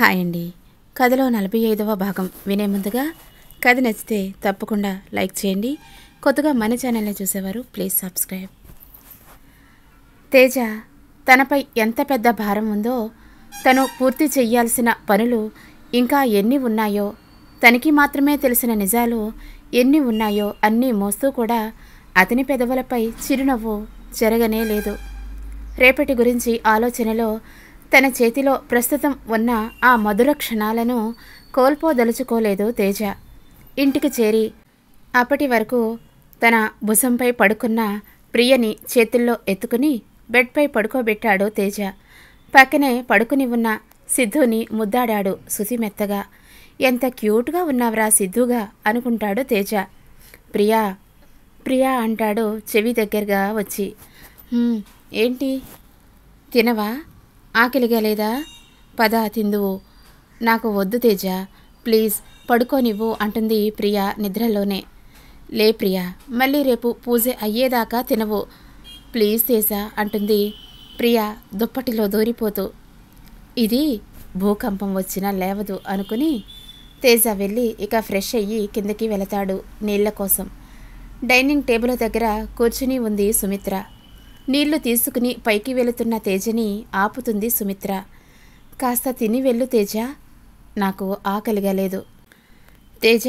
hi అండి కథలో నలభై ఐదవ భాగం వినే ముందుగా కథ నచ్చితే తప్పకుండా లైక్ చేయండి కొత్తగా మన ఛానల్ని చూసేవారు ప్లీజ్ సబ్స్క్రైబ్ తేజ తనపై ఎంత పెద్ద భారం ఉందో తను పూర్తి చేయాల్సిన పనులు ఇంకా ఎన్ని ఉన్నాయో తనకి మాత్రమే తెలిసిన నిజాలు ఎన్ని ఉన్నాయో అన్నీ మోస్తూ కూడా అతని పెదవులపై చిరునవ్వు జరగనే లేదు రేపటి గురించి ఆలోచనలో తన చేతిలో ప్రస్తుతం ఉన్న ఆ మధుర క్షణాలను కోల్పోదలుచుకోలేదు తేజ ఇంటికి చేరి అప్పటి వరకు తన భుజంపై పడుకున్న ప్రియని చేతుల్లో ఎత్తుకుని బెడ్పై పడుకోబెట్టాడు తేజ పక్కనే పడుకుని ఉన్న సిద్ధుని ముద్దాడాడు మెత్తగా ఎంత క్యూట్గా ఉన్నావరా సిద్ధుగా అనుకుంటాడు తేజ ప్రియా ప్రియా అంటాడు చెవి దగ్గరగా వచ్చి ఏంటి తినవా ఆకలిగా లేదా పద తిందువు నాకు వద్దు తేజ ప్లీజ్ పడుకోనివ్వు అంటుంది ప్రియా నిద్రలోనే లే ప్రియా మళ్ళీ రేపు పూజ అయ్యేదాకా తినవు ప్లీజ్ తేజ అంటుంది ప్రియా దుప్పటిలో దూరిపోతూ ఇది భూకంపం వచ్చినా లేవదు అనుకుని తేజ వెళ్ళి ఇక ఫ్రెష్ అయ్యి కిందకి వెళతాడు నీళ్ల కోసం డైనింగ్ టేబుల్ దగ్గర కూర్చుని ఉంది సుమిత్ర నీళ్లు తీసుకుని పైకి వెళుతున్న తేజని ఆపుతుంది సుమిత్ర కాస్త తిని వెళ్ళు తేజ నాకు ఆకలిగా లేదు తేజ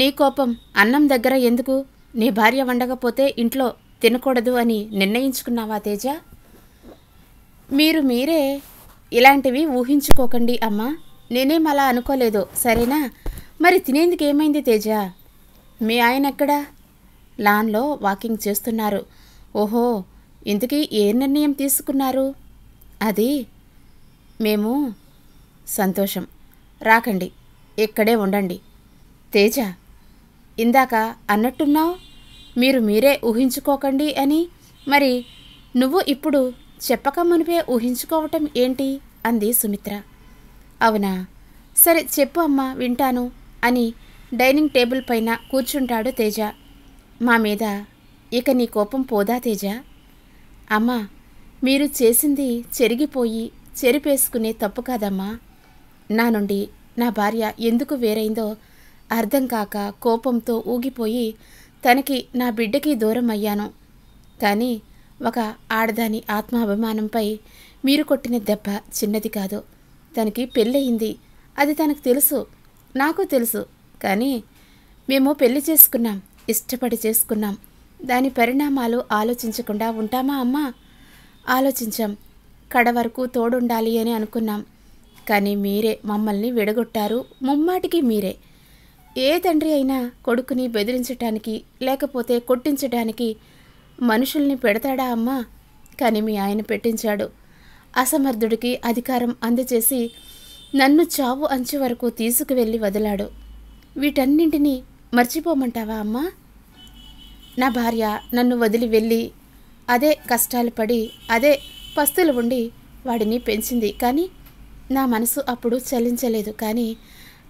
నీ కోపం అన్నం దగ్గర ఎందుకు నీ భార్య వండకపోతే ఇంట్లో తినకూడదు అని నిర్ణయించుకున్నావా తేజ మీరు మీరే ఇలాంటివి ఊహించుకోకండి అమ్మా నేనేం అలా అనుకోలేదు సరేనా మరి తినేందుకు ఏమైంది తేజ మీ ఆయన ఎక్కడా లాన్లో వాకింగ్ చేస్తున్నారు ఓహో ఇంతకీ ఏ నిర్ణయం తీసుకున్నారు అది మేము సంతోషం రాకండి ఇక్కడే ఉండండి తేజ ఇందాక అన్నట్టున్నావు మీరు మీరే ఊహించుకోకండి అని మరి నువ్వు ఇప్పుడు చెప్పక మునిపే ఊహించుకోవటం ఏంటి అంది సుమిత్ర అవునా సరే చెప్పు అమ్మా వింటాను అని డైనింగ్ టేబుల్ పైన కూర్చుంటాడు తేజ మా మీద ఇక నీ కోపం పోదా తేజ అమ్మా మీరు చేసింది చెరిగిపోయి చెరిపేసుకునే తప్పు కాదమ్మా నా నుండి నా భార్య ఎందుకు వేరైందో అర్థం కాక కోపంతో ఊగిపోయి తనకి నా బిడ్డకి దూరం అయ్యాను కానీ ఒక ఆడదాని ఆత్మాభిమానంపై మీరు కొట్టిన దెబ్బ చిన్నది కాదు తనకి పెళ్ళయింది అది తనకు తెలుసు నాకు తెలుసు కానీ మేము పెళ్లి చేసుకున్నాం ఇష్టపడి చేసుకున్నాం దాని పరిణామాలు ఆలోచించకుండా ఉంటామా అమ్మా ఆలోచించాం కడ వరకు తోడుండాలి అని అనుకున్నాం కానీ మీరే మమ్మల్ని విడగొట్టారు ముమ్మాటికి మీరే ఏ తండ్రి అయినా కొడుకుని బెదిరించడానికి లేకపోతే కొట్టించడానికి మనుషుల్ని పెడతాడా అమ్మా కానీ మీ ఆయన పెట్టించాడు అసమర్థుడికి అధికారం అందచేసి నన్ను చావు అంచు వరకు తీసుకువెళ్ళి వదిలాడు వీటన్నింటినీ మర్చిపోమంటావా అమ్మా నా భార్య నన్ను వదిలి వెళ్ళి అదే కష్టాలు పడి అదే పస్తులు ఉండి వాడిని పెంచింది కానీ నా మనసు అప్పుడు చలించలేదు కానీ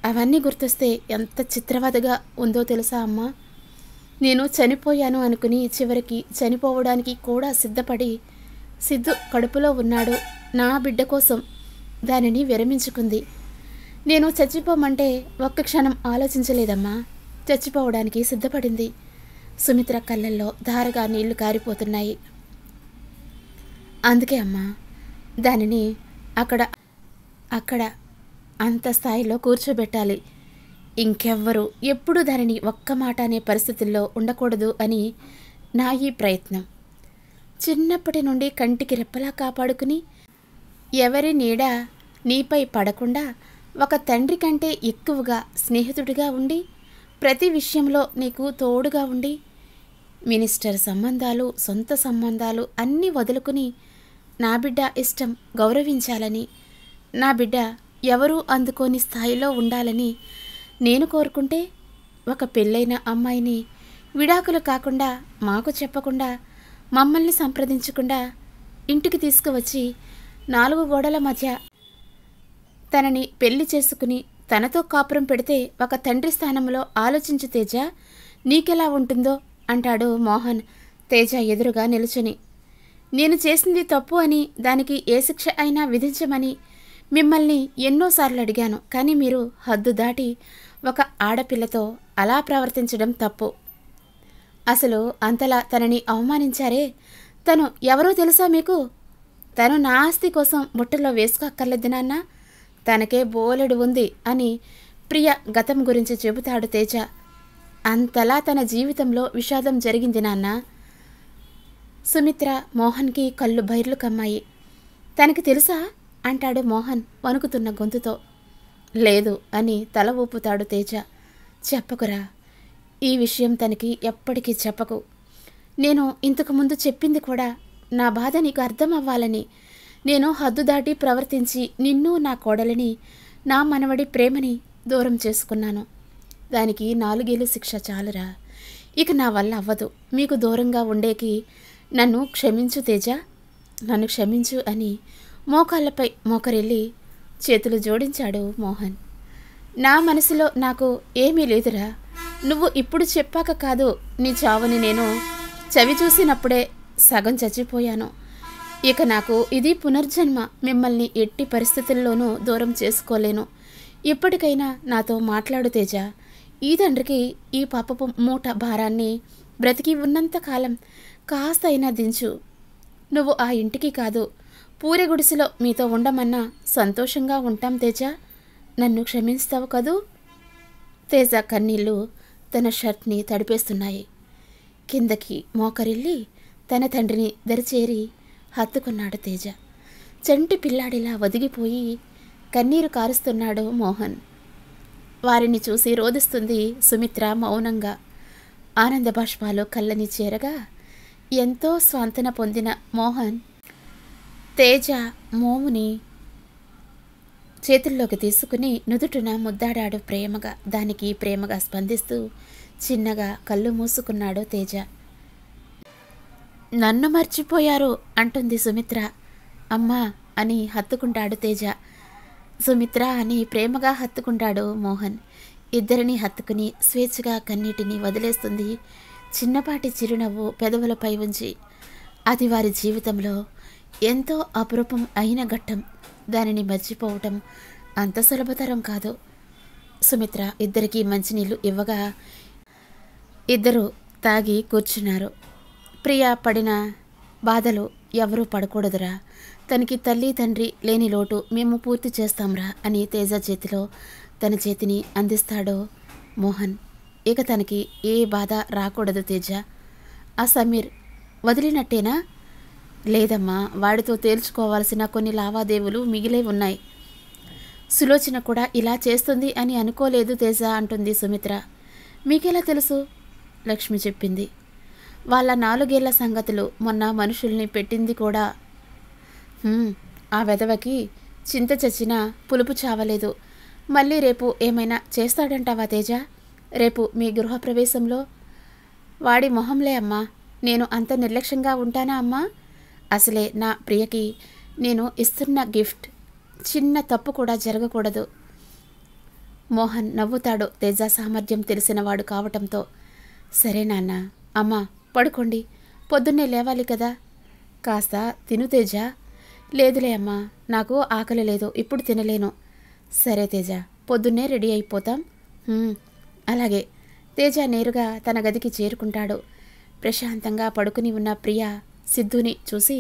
అవన్నీ గుర్తొస్తే ఎంత చిత్రవదగా ఉందో తెలుసా అమ్మా నేను చనిపోయాను అనుకుని చివరికి చనిపోవడానికి కూడా సిద్ధపడి సిద్ధు కడుపులో ఉన్నాడు నా బిడ్డ కోసం దానిని విరమించుకుంది నేను చచ్చిపోమంటే ఒక్క క్షణం ఆలోచించలేదమ్మా చచ్చిపోవడానికి సిద్ధపడింది సుమిత్ర కళ్ళల్లో ధారగా నీళ్లు కారిపోతున్నాయి అందుకే అమ్మా దానిని అక్కడ అక్కడ అంత స్థాయిలో కూర్చోబెట్టాలి ఇంకెవ్వరూ ఎప్పుడూ దానిని ఒక్క మాట అనే పరిస్థితుల్లో ఉండకూడదు అని నా ఈ ప్రయత్నం చిన్నప్పటి నుండి కంటికి రెప్పలా కాపాడుకుని ఎవరి నీడ నీపై పడకుండా ఒక తండ్రి కంటే ఎక్కువగా స్నేహితుడిగా ఉండి ప్రతి విషయంలో నీకు తోడుగా ఉండి మినిస్టర్ సంబంధాలు సొంత సంబంధాలు అన్నీ వదులుకుని నా బిడ్డ ఇష్టం గౌరవించాలని నా బిడ్డ ఎవరూ అందుకోని స్థాయిలో ఉండాలని నేను కోరుకుంటే ఒక పెళ్ళైన అమ్మాయిని విడాకులు కాకుండా మాకు చెప్పకుండా మమ్మల్ని సంప్రదించకుండా ఇంటికి తీసుకువచ్చి నాలుగు గోడల మధ్య తనని పెళ్లి చేసుకుని తనతో కాపురం పెడితే ఒక తండ్రి స్థానంలో ఆలోచించు తేజ నీకెలా ఉంటుందో అంటాడు మోహన్ తేజ ఎదురుగా నిలుచుని నేను చేసింది తప్పు అని దానికి ఏ శిక్ష అయినా విధించమని మిమ్మల్ని ఎన్నోసార్లు అడిగాను కానీ మీరు హద్దు దాటి ఒక ఆడపిల్లతో అలా ప్రవర్తించడం తప్పు అసలు అంతలా తనని అవమానించారే తను ఎవరో తెలుసా మీకు తను నా ఆస్తి కోసం బుట్టలో వేసుకోక్కర్లేదు నాన్న తనకే బోలెడు ఉంది అని ప్రియ గతం గురించి చెబుతాడు తేజ అంతలా తన జీవితంలో విషాదం జరిగింది నాన్న సుమిత్ర మోహన్కి కళ్ళు బైర్లు కమ్మాయి తనకి తెలుసా అంటాడు మోహన్ వణుకుతున్న గొంతుతో లేదు అని తల ఊపుతాడు తేజ చెప్పకురా ఈ విషయం తనకి ఎప్పటికీ చెప్పకు నేను ఇంతకుముందు చెప్పింది కూడా నా బాధ నీకు అర్థం అవ్వాలని నేను హద్దు దాటి ప్రవర్తించి నిన్ను నా కోడలిని నా మనవడి ప్రేమని దూరం చేసుకున్నాను దానికి నాలుగేళ్ళు శిక్ష చాలురా ఇక నా వల్ల అవ్వదు మీకు దూరంగా ఉండేకి నన్ను క్షమించు తేజ నన్ను క్షమించు అని మోకాళ్ళపై మోకరెళ్ళి చేతులు జోడించాడు మోహన్ నా మనసులో నాకు ఏమీ లేదురా నువ్వు ఇప్పుడు చెప్పాక కాదు నీ చావుని నేను చవి చూసినప్పుడే సగం చచ్చిపోయాను ఇక నాకు ఇది పునర్జన్మ మిమ్మల్ని ఎట్టి పరిస్థితుల్లోనూ దూరం చేసుకోలేను ఇప్పటికైనా నాతో మాట్లాడు తేజ ఈ తండ్రికి ఈ పాపపు మూట భారాన్ని బ్రతికి ఉన్నంతకాలం అయినా దించు నువ్వు ఆ ఇంటికి కాదు పూరి గుడిసెలో మీతో ఉండమన్నా సంతోషంగా ఉంటాం తేజ నన్ను క్షమిస్తావు కదూ తేజ కన్నీళ్ళు తన షర్ట్ని తడిపేస్తున్నాయి కిందకి మోకరిల్లి తన తండ్రిని దరిచేరి హత్తుకున్నాడు తేజ చంటి పిల్లాడిలా వదిగిపోయి కన్నీరు కారుస్తున్నాడు మోహన్ వారిని చూసి రోధిస్తుంది సుమిత్ర మౌనంగా ఆనంద బాష్పాలు కళ్ళని చేరగా ఎంతో స్వాంతన పొందిన మోహన్ తేజ మోముని చేతుల్లోకి తీసుకుని నుదుటున ముద్దాడాడు ప్రేమగా దానికి ప్రేమగా స్పందిస్తూ చిన్నగా కళ్ళు మూసుకున్నాడు తేజ నన్ను మర్చిపోయారు అంటుంది సుమిత్ర అమ్మా అని హత్తుకుంటాడు తేజ సుమిత్ర అని ప్రేమగా హత్తుకుంటాడు మోహన్ ఇద్దరిని హత్తుకుని స్వేచ్ఛగా కన్నీటిని వదిలేస్తుంది చిన్నపాటి చిరునవ్వు పెదవులపై ఉంచి అది వారి జీవితంలో ఎంతో అపురూపం అయిన ఘట్టం దానిని మర్చిపోవటం అంత సులభతరం కాదు సుమిత్ర ఇద్దరికీ మంచినీళ్ళు ఇవ్వగా ఇద్దరు తాగి కూర్చున్నారు ప్రియా పడిన బాధలు ఎవరూ పడకూడదురా తనకి తల్లి తండ్రి లేని లోటు మేము పూర్తి చేస్తాంరా అని తేజ చేతిలో తన చేతిని అందిస్తాడో మోహన్ ఇక తనకి ఏ బాధ రాకూడదు తేజ ఆ సమీర్ వదిలినట్టేనా లేదమ్మా వాడితో తేల్చుకోవాల్సిన కొన్ని లావాదేవీలు మిగిలే ఉన్నాయి సులోచన కూడా ఇలా చేస్తుంది అని అనుకోలేదు తేజ అంటుంది సుమిత్ర మీకెలా తెలుసు లక్ష్మి చెప్పింది వాళ్ళ నాలుగేళ్ల సంగతులు మొన్న మనుషుల్ని పెట్టింది కూడా ఆ వెధవకి చింత చచ్చినా పులుపు చావలేదు మళ్ళీ రేపు ఏమైనా చేస్తాడంటావా తేజ రేపు మీ గృహప్రవేశంలో వాడి మొహంలే అమ్మా నేను అంత నిర్లక్ష్యంగా ఉంటానా అమ్మా అసలే నా ప్రియకి నేను ఇస్తున్న గిఫ్ట్ చిన్న తప్పు కూడా జరగకూడదు మోహన్ నవ్వుతాడు తేజ సామర్థ్యం తెలిసినవాడు కావటంతో సరే నాన్న అమ్మా పడుకోండి పొద్దున్నే లేవాలి కదా కాస్త తిను తేజ లేదులే అమ్మా నాకు ఆకలి లేదు ఇప్పుడు తినలేను సరే తేజ పొద్దున్నే రెడీ అయిపోతాం అలాగే తేజ నేరుగా తన గదికి చేరుకుంటాడు ప్రశాంతంగా పడుకుని ఉన్న ప్రియ సిద్ధుని చూసి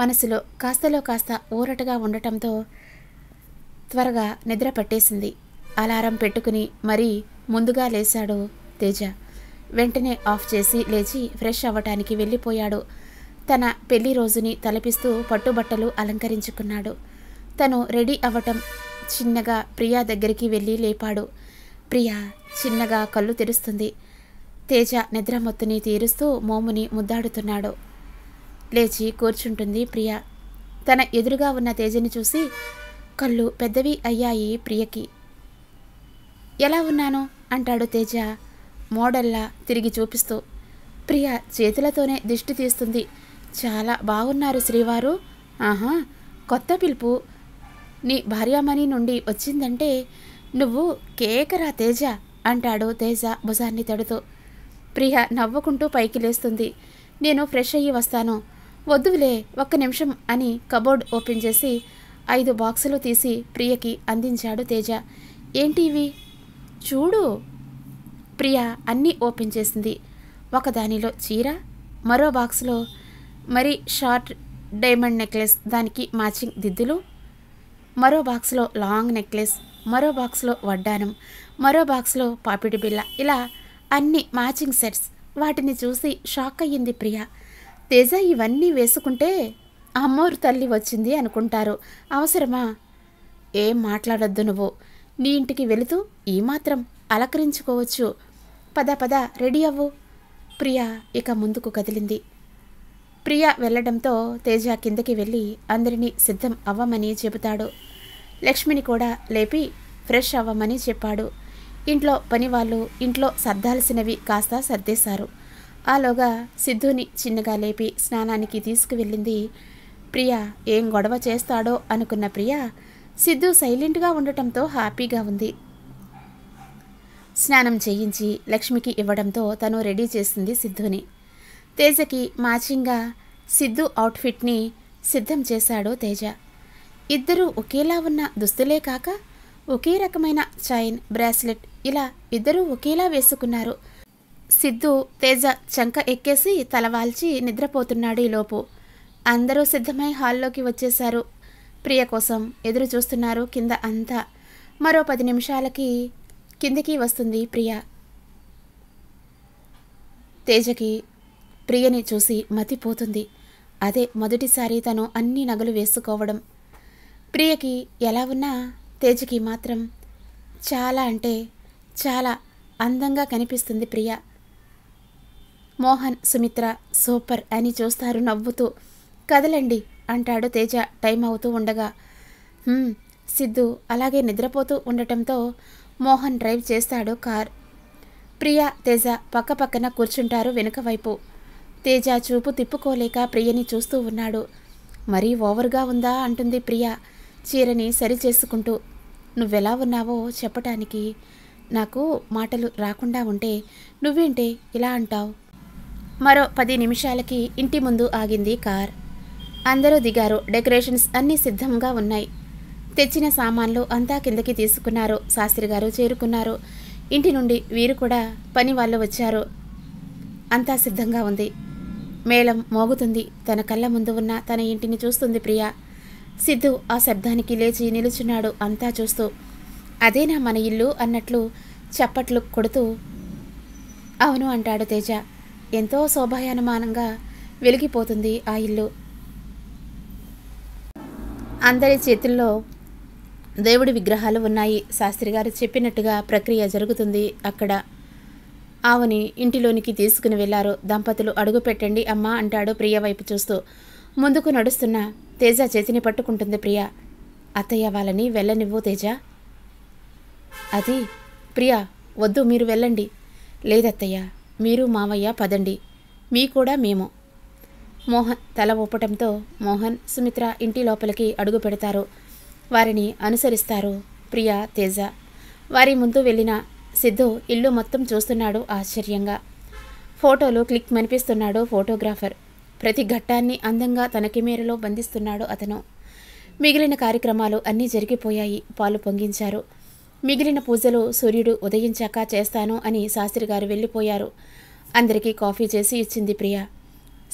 మనసులో కాస్తలో కాస్త ఊరటగా ఉండటంతో త్వరగా నిద్ర పట్టేసింది అలారం పెట్టుకుని మరీ ముందుగా లేశాడు తేజ వెంటనే ఆఫ్ చేసి లేచి ఫ్రెష్ అవ్వటానికి వెళ్ళిపోయాడు తన పెళ్లి రోజుని తలపిస్తూ పట్టుబట్టలు అలంకరించుకున్నాడు తను రెడీ అవ్వటం చిన్నగా ప్రియా దగ్గరికి వెళ్ళి లేపాడు ప్రియా చిన్నగా కళ్ళు తెరుస్తుంది తేజ నిద్రమొత్తుని తీరుస్తూ మోముని ముద్దాడుతున్నాడు లేచి కూర్చుంటుంది ప్రియ తన ఎదురుగా ఉన్న తేజని చూసి కళ్ళు పెద్దవి అయ్యాయి ప్రియకి ఎలా ఉన్నాను అంటాడు తేజ మోడల్లా తిరిగి చూపిస్తూ ప్రియ చేతులతోనే దిష్టి తీస్తుంది చాలా బాగున్నారు శ్రీవారు ఆహా కొత్త పిలుపు నీ భార్యామణి నుండి వచ్చిందంటే నువ్వు కేకరా తేజ అంటాడు తేజ భుజాన్ని తడుతూ ప్రియ నవ్వుకుంటూ పైకి లేస్తుంది నేను ఫ్రెష్ అయ్యి వస్తాను వద్దులే ఒక్క నిమిషం అని కబోర్డ్ ఓపెన్ చేసి ఐదు బాక్సులు తీసి ప్రియకి అందించాడు తేజ ఏంటివి చూడు ప్రియ అన్నీ ఓపెన్ చేసింది ఒకదానిలో చీర మరో బాక్స్లో మరి షార్ట్ డైమండ్ నెక్లెస్ దానికి మ్యాచింగ్ దిద్దులు మరో బాక్స్లో లాంగ్ నెక్లెస్ మరో బాక్స్లో వడ్డానం మరో బాక్స్లో పాపిడి బిళ్ళ ఇలా అన్ని మ్యాచింగ్ సెట్స్ వాటిని చూసి షాక్ అయ్యింది ప్రియ తేజ ఇవన్నీ వేసుకుంటే అమ్మోరు తల్లి వచ్చింది అనుకుంటారు అవసరమా ఏం మాట్లాడొద్దు నువ్వు నీ ఇంటికి వెళుతూ ఈ మాత్రం అలకరించుకోవచ్చు పద పద రెడీ అవ్వు ప్రియా ఇక ముందుకు కదిలింది ప్రియ వెళ్ళడంతో తేజ కిందకి వెళ్ళి అందరినీ సిద్ధం అవ్వమని చెబుతాడు లక్ష్మిని కూడా లేపి ఫ్రెష్ అవ్వమని చెప్పాడు ఇంట్లో పనివాళ్ళు ఇంట్లో సర్దాల్సినవి కాస్త సర్దేశారు ఆలోగా సిద్ధుని చిన్నగా లేపి స్నానానికి తీసుకువెళ్ళింది ప్రియ ఏం గొడవ చేస్తాడో అనుకున్న ప్రియ సిద్ధు సైలెంట్గా ఉండటంతో హ్యాపీగా ఉంది స్నానం చేయించి లక్ష్మికి ఇవ్వడంతో తను రెడీ చేసింది సిద్ధుని తేజకి మ్యాచింగ్గా సిద్ధు అవుట్ఫిట్ని సిద్ధం చేశాడు తేజ ఇద్దరూ ఒకేలా ఉన్న దుస్తులే కాక ఒకే రకమైన చైన్ బ్రాస్లెట్ ఇలా ఇద్దరూ ఒకేలా వేసుకున్నారు సిద్ధు తేజ చంక ఎక్కేసి తలవాల్చి నిద్రపోతున్నాడు ఈలోపు అందరూ సిద్ధమై హాల్లోకి వచ్చేశారు ప్రియ కోసం ఎదురు చూస్తున్నారు కింద అంతా మరో పది నిమిషాలకి కిందికి వస్తుంది ప్రియ తేజకి ప్రియని చూసి మతిపోతుంది అదే మొదటిసారి తను అన్ని నగలు వేసుకోవడం ప్రియకి ఎలా ఉన్నా తేజకి మాత్రం చాలా అంటే చాలా అందంగా కనిపిస్తుంది ప్రియ మోహన్ సుమిత్ర సూపర్ అని చూస్తారు నవ్వుతూ కదలండి అంటాడు తేజ టైం అవుతూ ఉండగా సిద్ధు అలాగే నిద్రపోతూ ఉండటంతో మోహన్ డ్రైవ్ చేస్తాడు కార్ ప్రియా తేజ పక్కపక్కన కూర్చుంటారు వెనుక వైపు తేజ చూపు తిప్పుకోలేక ప్రియని చూస్తూ ఉన్నాడు మరీ ఓవర్గా ఉందా అంటుంది ప్రియ చీరని సరి చేసుకుంటూ నువ్వెలా ఉన్నావో చెప్పటానికి నాకు మాటలు రాకుండా ఉంటే నువ్వేంటే ఇలా అంటావు మరో పది నిమిషాలకి ఇంటి ముందు ఆగింది కార్ అందరూ దిగారు డెకరేషన్స్ అన్నీ సిద్ధంగా ఉన్నాయి తెచ్చిన సామాన్లు అంతా కిందకి తీసుకున్నారు శాస్త్రి గారు చేరుకున్నారు ఇంటి నుండి వీరు కూడా పని వాళ్ళు వచ్చారు అంతా సిద్ధంగా ఉంది మేళం మోగుతుంది తన కళ్ళ ముందు ఉన్న తన ఇంటిని చూస్తుంది ప్రియ సిద్ధు ఆ శబ్దానికి లేచి నిలుచున్నాడు అంతా చూస్తూ అదేనా మన ఇల్లు అన్నట్లు చప్పట్లు కొడుతూ అవును అంటాడు తేజ ఎంతో శోభాయనుమానంగా వెలిగిపోతుంది ఆ ఇల్లు అందరి చేతుల్లో దేవుడి విగ్రహాలు ఉన్నాయి శాస్త్రి గారు చెప్పినట్టుగా ప్రక్రియ జరుగుతుంది అక్కడ ఆవుని ఇంటిలోనికి తీసుకుని వెళ్లారు దంపతులు అడుగు పెట్టండి అమ్మా అంటాడు ప్రియ వైపు చూస్తూ ముందుకు నడుస్తున్న తేజ చేతిని పట్టుకుంటుంది ప్రియ అత్తయ్య వాళ్ళని వెళ్ళనివ్వు తేజ అది ప్రియ వద్దు మీరు వెళ్ళండి లేదత్తయ్య మీరు మావయ్య పదండి మీ కూడా మేము మోహన్ తల ఊపటంతో మోహన్ సుమిత్ర ఇంటి లోపలికి అడుగు పెడతారు వారిని అనుసరిస్తారు ప్రియా తేజ వారి ముందు వెళ్ళిన సిద్ధు ఇల్లు మొత్తం చూస్తున్నాడు ఆశ్చర్యంగా ఫోటోలు క్లిక్ మనిపిస్తున్నాడు ఫోటోగ్రాఫర్ ప్రతి ఘట్టాన్ని అందంగా తన కెమెరాలో బంధిస్తున్నాడు అతను మిగిలిన కార్యక్రమాలు అన్నీ జరిగిపోయాయి పాలు పొంగించారు మిగిలిన పూజలు సూర్యుడు ఉదయించాక చేస్తాను అని శాస్త్రి గారు వెళ్ళిపోయారు అందరికీ కాఫీ చేసి ఇచ్చింది ప్రియా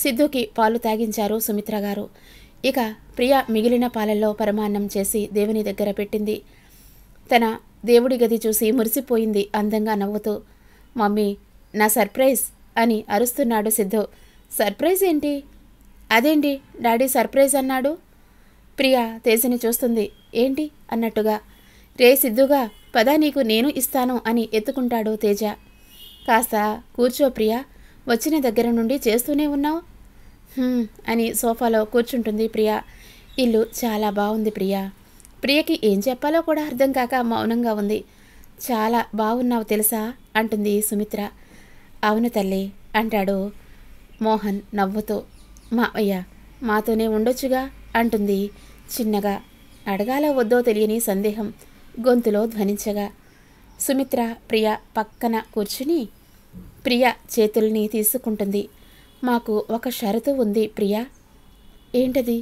సిద్ధుకి పాలు తాగించారు సుమిత్ర గారు ఇక ప్రియా మిగిలిన పాలల్లో పరమాన్నం చేసి దేవుని దగ్గర పెట్టింది తన దేవుడి గది చూసి మురిసిపోయింది అందంగా నవ్వుతూ మమ్మీ నా సర్ప్రైజ్ అని అరుస్తున్నాడు సిద్ధు సర్ప్రైజ్ ఏంటి అదేంటి డాడీ సర్ప్రైజ్ అన్నాడు ప్రియా తేజని చూస్తుంది ఏంటి అన్నట్టుగా రే సిద్ధుగా పద నీకు నేను ఇస్తాను అని ఎత్తుకుంటాడు తేజ కాస్త కూర్చో ప్రియా వచ్చిన దగ్గర నుండి చేస్తూనే ఉన్నావు అని సోఫాలో కూర్చుంటుంది ప్రియా ఇల్లు చాలా బాగుంది ప్రియా ప్రియకి ఏం చెప్పాలో కూడా అర్థం కాక మౌనంగా ఉంది చాలా బాగున్నావు తెలుసా అంటుంది సుమిత్ర అవును తల్లి అంటాడు మోహన్ నవ్వుతూ అయ్యా మాతోనే ఉండొచ్చుగా అంటుంది చిన్నగా అడగాలో వద్దో తెలియని సందేహం గొంతులో ధ్వనించగా సుమిత్ర ప్రియ పక్కన కూర్చుని ప్రియ చేతుల్ని తీసుకుంటుంది మాకు ఒక షరతు ఉంది ప్రియ ఏంటది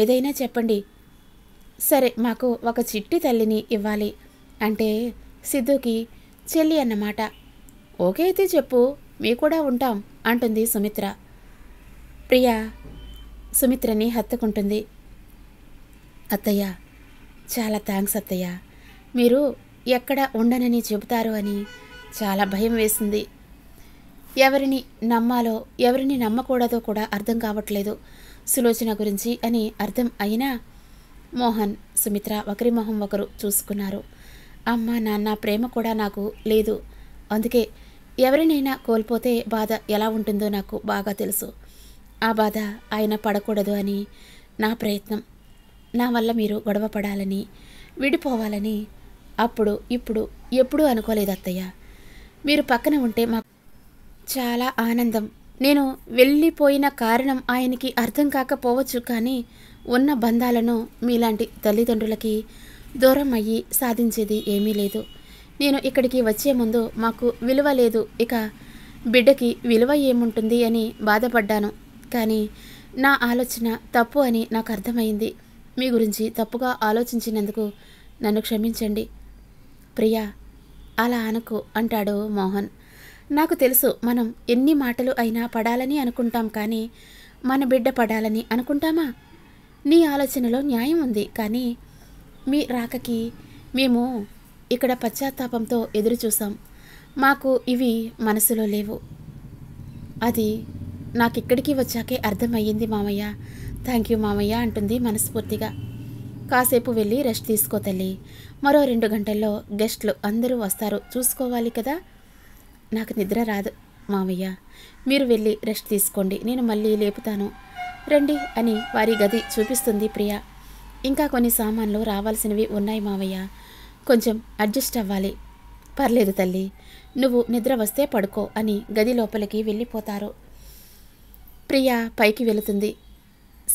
ఏదైనా చెప్పండి సరే మాకు ఒక చిట్టి తల్లిని ఇవ్వాలి అంటే సిద్ధుకి చెల్లి అన్నమాట ఓకే అయితే చెప్పు మీ కూడా ఉంటాం అంటుంది సుమిత్ర ప్రియా సుమిత్రని హత్తుకుంటుంది అత్తయ్య చాలా థ్యాంక్స్ అత్తయ్య మీరు ఎక్కడ ఉండనని చెబుతారు అని చాలా భయం వేసింది ఎవరిని నమ్మాలో ఎవరిని నమ్మకూడదో కూడా అర్థం కావట్లేదు సులోచన గురించి అని అర్థం అయినా మోహన్ సుమిత్ర ఒకరి మొహం ఒకరు చూసుకున్నారు అమ్మ నాన్న ప్రేమ కూడా నాకు లేదు అందుకే ఎవరినైనా కోల్పోతే బాధ ఎలా ఉంటుందో నాకు బాగా తెలుసు ఆ బాధ ఆయన పడకూడదు అని నా ప్రయత్నం నా వల్ల మీరు గొడవ పడాలని విడిపోవాలని అప్పుడు ఇప్పుడు ఎప్పుడూ అనుకోలేదు అత్తయ్య మీరు పక్కన ఉంటే మాకు చాలా ఆనందం నేను వెళ్ళిపోయిన కారణం ఆయనకి అర్థం కాకపోవచ్చు కానీ ఉన్న బంధాలను మీలాంటి తల్లిదండ్రులకి దూరం అయ్యి సాధించేది ఏమీ లేదు నేను ఇక్కడికి వచ్చే ముందు మాకు విలువ లేదు ఇక బిడ్డకి విలువ ఏముంటుంది అని బాధపడ్డాను కానీ నా ఆలోచన తప్పు అని నాకు అర్థమైంది మీ గురించి తప్పుగా ఆలోచించినందుకు నన్ను క్షమించండి ప్రియా అలా అనుకు అంటాడు మోహన్ నాకు తెలుసు మనం ఎన్ని మాటలు అయినా పడాలని అనుకుంటాం కానీ మన బిడ్డ పడాలని అనుకుంటామా నీ ఆలోచనలో న్యాయం ఉంది కానీ మీ రాకకి మేము ఇక్కడ పశ్చాత్తాపంతో ఎదురు చూసాం మాకు ఇవి మనసులో లేవు అది నాకు ఇక్కడికి వచ్చాకే అర్థమయ్యింది మామయ్య థ్యాంక్ యూ మామయ్య అంటుంది మనస్ఫూర్తిగా కాసేపు వెళ్ళి రెస్ట్ తీసుకో తల్లి మరో రెండు గంటల్లో గెస్ట్లు అందరూ వస్తారు చూసుకోవాలి కదా నాకు నిద్ర రాదు మావయ్య మీరు వెళ్ళి రెస్ట్ తీసుకోండి నేను మళ్ళీ లేపుతాను రండి అని వారి గది చూపిస్తుంది ప్రియ ఇంకా కొన్ని సామాన్లు రావాల్సినవి ఉన్నాయి మావయ్య కొంచెం అడ్జస్ట్ అవ్వాలి పర్లేదు తల్లి నువ్వు నిద్ర వస్తే పడుకో అని గది లోపలికి వెళ్ళిపోతారు ప్రియా పైకి వెళుతుంది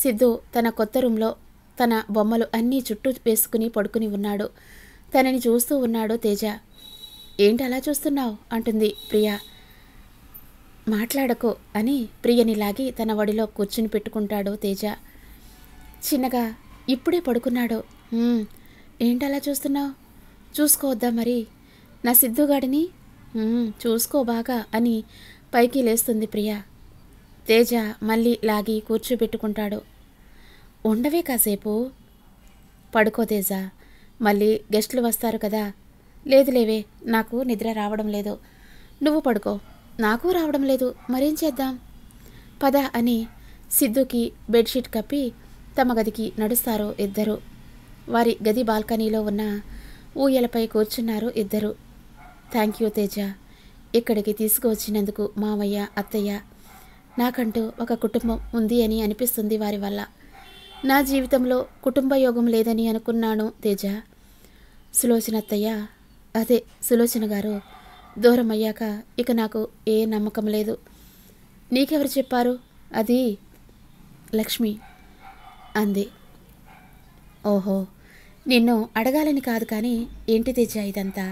సిద్ధు తన కొత్త రూమ్లో తన బొమ్మలు అన్నీ చుట్టూ వేసుకుని పడుకుని ఉన్నాడు తనని చూస్తూ ఉన్నాడు తేజ ఏంటి అలా చూస్తున్నావు అంటుంది ప్రియా మాట్లాడకో అని ప్రియని లాగి తన వడిలో కూర్చుని పెట్టుకుంటాడు తేజ చిన్నగా ఇప్పుడే పడుకున్నాడు ఏంటలా చూస్తున్నావు చూసుకోవద్దా మరి నా సిద్ధుగాడిని చూసుకో బాగా అని పైకి లేస్తుంది ప్రియ తేజ మళ్ళీ లాగి కూర్చోబెట్టుకుంటాడు ఉండవే కాసేపు పడుకో తేజ మళ్ళీ గెస్టులు వస్తారు కదా లేదులేవే నాకు నిద్ర రావడం లేదు నువ్వు పడుకో నాకు రావడం లేదు మరేం చేద్దాం పద అని సిద్ధుకి బెడ్షీట్ కప్పి తమ గదికి నడుస్తారు ఇద్దరు వారి గది బాల్కనీలో ఉన్న ఊయలపై కూర్చున్నారు ఇద్దరు థ్యాంక్ యూ తేజ ఇక్కడికి తీసుకువచ్చినందుకు మావయ్య అత్తయ్య నాకంటూ ఒక కుటుంబం ఉంది అని అనిపిస్తుంది వారి వల్ల నా జీవితంలో కుటుంబ యోగం లేదని అనుకున్నాను తేజ సులోచన అత్తయ్య అదే సులోచన గారు దూరం అయ్యాక ఇక నాకు ఏ నమ్మకం లేదు నీకెవరు చెప్పారు అది లక్ష్మి అంది ఓహో నిన్ను అడగాలని కాదు కానీ ఏంటి తెచ్చా ఇదంతా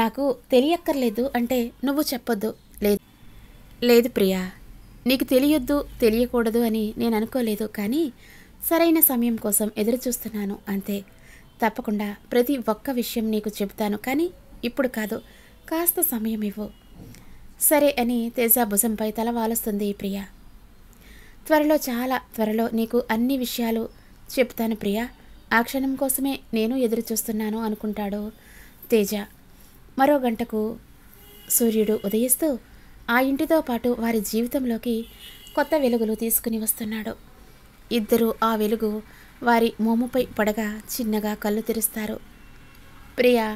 నాకు తెలియక్కర్లేదు అంటే నువ్వు చెప్పొద్దు లేదు లేదు ప్రియా నీకు తెలియొద్దు తెలియకూడదు అని నేను అనుకోలేదు కానీ సరైన సమయం కోసం ఎదురు చూస్తున్నాను అంతే తప్పకుండా ప్రతి ఒక్క విషయం నీకు చెబుతాను కానీ ఇప్పుడు కాదు కాస్త సమయం ఇవ్వు సరే అని తేజ భుజంపై తల వాలుస్తుంది ప్రియా త్వరలో చాలా త్వరలో నీకు అన్ని విషయాలు చెప్తాను ప్రియా ఆ క్షణం కోసమే నేను ఎదురు చూస్తున్నాను అనుకుంటాడు తేజ మరో గంటకు సూర్యుడు ఉదయిస్తూ ఆ ఇంటితో పాటు వారి జీవితంలోకి కొత్త వెలుగులు తీసుకుని వస్తున్నాడు ఇద్దరు ఆ వెలుగు వారి మోముపై పడగా చిన్నగా కళ్ళు తెరుస్తారు ప్రియా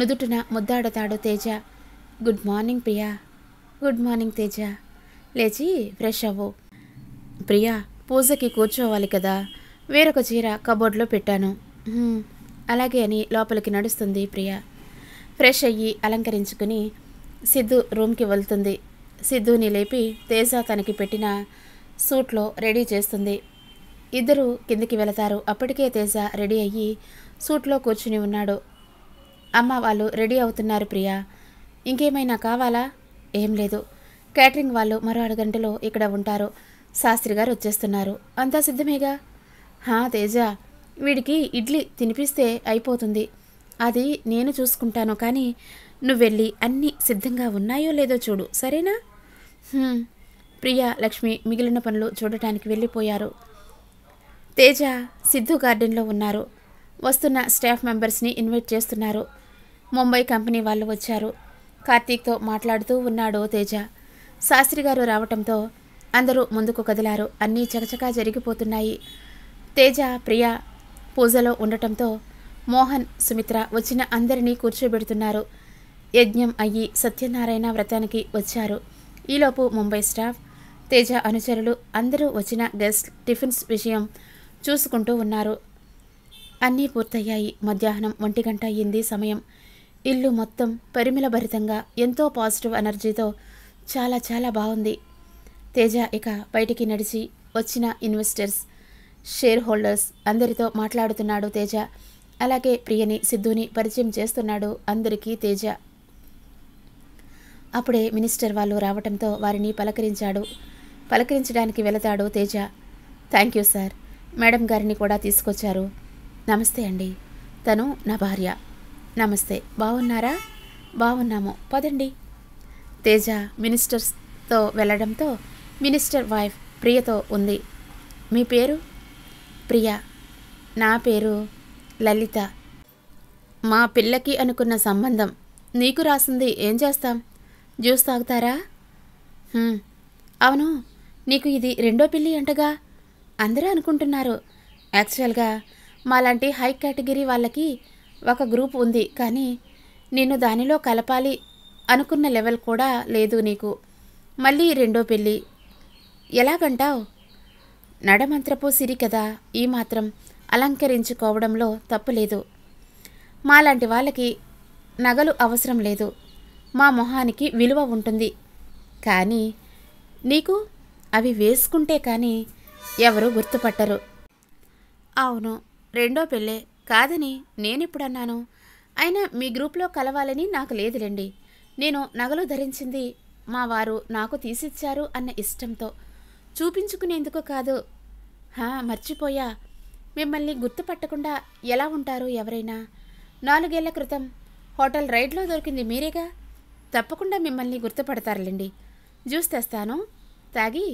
నుదుటిన ముద్దాడతాడు Teja good morning Priya good morning Teja లేచి ఫ్రెష్ అవ్వు ప్రియా పూజకి కూర్చోవాలి కదా వేరొక చీర కబోర్డ్లో పెట్టాను అలాగే అని లోపలికి నడుస్తుంది ప్రియా ఫ్రెష్ అయ్యి అలంకరించుకుని సిద్ధు రూమ్కి వెళ్తుంది సిద్ధుని లేపి తేజ తనకి పెట్టిన సూట్లో రెడీ చేస్తుంది ఇద్దరు కిందికి వెళతారు అప్పటికే తేజ రెడీ అయ్యి సూట్లో కూర్చుని ఉన్నాడు అమ్మ వాళ్ళు రెడీ అవుతున్నారు ప్రియా ఇంకేమైనా కావాలా ఏం లేదు క్యాటరింగ్ వాళ్ళు మరో అరగంటలో ఇక్కడ ఉంటారు శాస్త్రి గారు వచ్చేస్తున్నారు అంతా సిద్ధమేగా హా తేజ వీడికి ఇడ్లీ తినిపిస్తే అయిపోతుంది అది నేను చూసుకుంటాను కానీ నువ్వు వెళ్ళి అన్నీ సిద్ధంగా ఉన్నాయో లేదో చూడు సరేనా ప్రియా లక్ష్మి మిగిలిన పనులు చూడటానికి వెళ్ళిపోయారు తేజ సిద్ధు గార్డెన్లో ఉన్నారు వస్తున్న స్టాఫ్ మెంబర్స్ని ఇన్వైట్ చేస్తున్నారు ముంబై కంపెనీ వాళ్ళు వచ్చారు కార్తీక్తో మాట్లాడుతూ ఉన్నాడు తేజ శాస్త్రి గారు రావటంతో అందరూ ముందుకు కదిలారు అన్నీ చకచకా జరిగిపోతున్నాయి తేజ ప్రియ పూజలో ఉండటంతో మోహన్ సుమిత్ర వచ్చిన అందరినీ కూర్చోబెడుతున్నారు యజ్ఞం అయ్యి సత్యనారాయణ వ్రతానికి వచ్చారు ఈలోపు ముంబై స్టాఫ్ తేజ అనుచరులు అందరూ వచ్చిన గెస్ట్ టిఫిన్స్ విషయం చూసుకుంటూ ఉన్నారు అన్నీ పూర్తయ్యాయి మధ్యాహ్నం ఒంటి గంట అయ్యింది సమయం ఇల్లు మొత్తం పరిమిళభరితంగా ఎంతో పాజిటివ్ ఎనర్జీతో చాలా చాలా బాగుంది తేజ ఇక బయటికి నడిచి వచ్చిన ఇన్వెస్టర్స్ షేర్ హోల్డర్స్ అందరితో మాట్లాడుతున్నాడు తేజ అలాగే ప్రియని సిద్ధుని పరిచయం చేస్తున్నాడు అందరికీ తేజ అప్పుడే మినిస్టర్ వాళ్ళు రావటంతో వారిని పలకరించాడు పలకరించడానికి వెళతాడు Teja thank you sir madam గారిని కూడా తీసుకొచ్చారు నమస్తే అండి తను నా భార్య నమస్తే బాగున్నారా బాగున్నాము పదండి తేజ మినిస్టర్స్తో వెళ్ళడంతో మినిస్టర్ వైఫ్ ప్రియతో ఉంది మీ పేరు ప్రియ నా పేరు లలిత మా పిల్లకి అనుకున్న సంబంధం నీకు రాసింది ఏం చేస్తాం జ్యూస్ తాగుతారా అవును నీకు ఇది రెండో పిల్లి అంటగా అందరూ అనుకుంటున్నారు యాక్చువల్గా మాలాంటి హై కేటగిరీ వాళ్ళకి ఒక గ్రూప్ ఉంది కానీ నిన్ను దానిలో కలపాలి అనుకున్న లెవెల్ కూడా లేదు నీకు మళ్ళీ రెండో పెళ్ళి ఎలాగంటావు నడమంత్రపు సిరి కదా ఈ మాత్రం అలంకరించుకోవడంలో తప్పులేదు మాలాంటి వాళ్ళకి నగలు అవసరం లేదు మా మొహానికి విలువ ఉంటుంది కానీ నీకు అవి వేసుకుంటే కానీ ఎవరు గుర్తుపట్టరు అవును రెండో పెళ్ళే కాదని నేనెప్పుడన్నాను అయినా మీ గ్రూప్లో కలవాలని నాకు లేదులేండి నేను నగలు ధరించింది మా వారు నాకు తీసిచ్చారు అన్న ఇష్టంతో చూపించుకునేందుకు కాదు హా మర్చిపోయా మిమ్మల్ని గుర్తుపట్టకుండా ఎలా ఉంటారు ఎవరైనా నాలుగేళ్ల క్రితం హోటల్ రైడ్లో దొరికింది మీరేగా తప్పకుండా మిమ్మల్ని గుర్తుపడతారులేండి జ్యూస్ తెస్తాను తాగి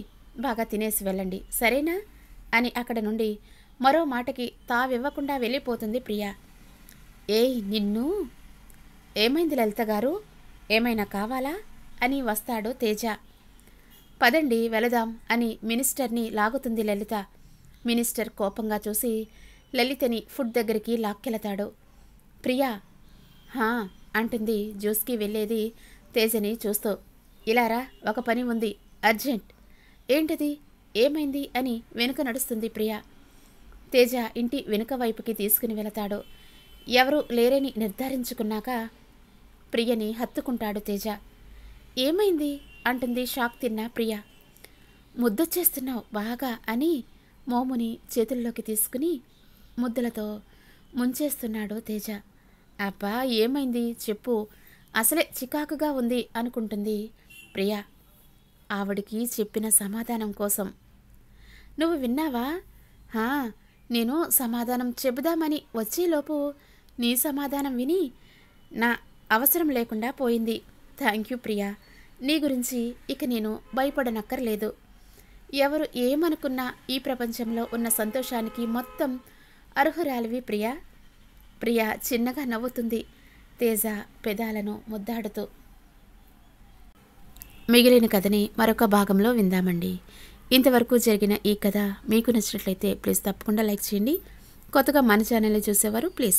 బాగా తినేసి వెళ్ళండి సరేనా అని అక్కడ నుండి మరో మాటకి తావివ్వకుండా వెళ్ళిపోతుంది ప్రియా ఏయ్ నిన్ను ఏమైంది లలిత గారు ఏమైనా కావాలా అని వస్తాడు తేజ పదండి వెళదాం అని మినిస్టర్ని లాగుతుంది లలిత మినిస్టర్ కోపంగా చూసి లలితని ఫుడ్ దగ్గరికి లాక్కెళతాడు ప్రియా హా అంటుంది జ్యూస్కి వెళ్ళేది తేజని చూస్తూ ఇలారా ఒక పని ఉంది అర్జెంట్ ఏంటిది ఏమైంది అని వెనుక నడుస్తుంది ప్రియా తేజ ఇంటి వెనుక వైపుకి తీసుకుని వెళతాడు ఎవరు లేరని నిర్ధారించుకున్నాక ప్రియని హత్తుకుంటాడు తేజ ఏమైంది అంటుంది షాక్ తిన్న ప్రియ ముద్దొచ్చేస్తున్నావు బాగా అని మోముని చేతుల్లోకి తీసుకుని ముద్దలతో ముంచేస్తున్నాడు తేజ అబ్బా ఏమైంది చెప్పు అసలే చికాకుగా ఉంది అనుకుంటుంది ప్రియ ఆవిడికి చెప్పిన సమాధానం కోసం నువ్వు విన్నావా హా నేను సమాధానం చెబుదామని వచ్చేలోపు నీ సమాధానం విని నా అవసరం లేకుండా పోయింది థ్యాంక్ యూ ప్రియా నీ గురించి ఇక నేను భయపడనక్కర్లేదు ఎవరు ఏమనుకున్నా ఈ ప్రపంచంలో ఉన్న సంతోషానికి మొత్తం అర్హురాలివి ప్రియా ప్రియా చిన్నగా నవ్వుతుంది తేజ పెదాలను ముద్దాడుతూ మిగిలిన కథని మరొక భాగంలో విందామండి ఇంతవరకు జరిగిన ఈ కథ మీకు నచ్చినట్లయితే ప్లీజ్ తప్పకుండా లైక్ చేయండి కొత్తగా మన ఛానల్ని చూసేవారు ప్లీజ్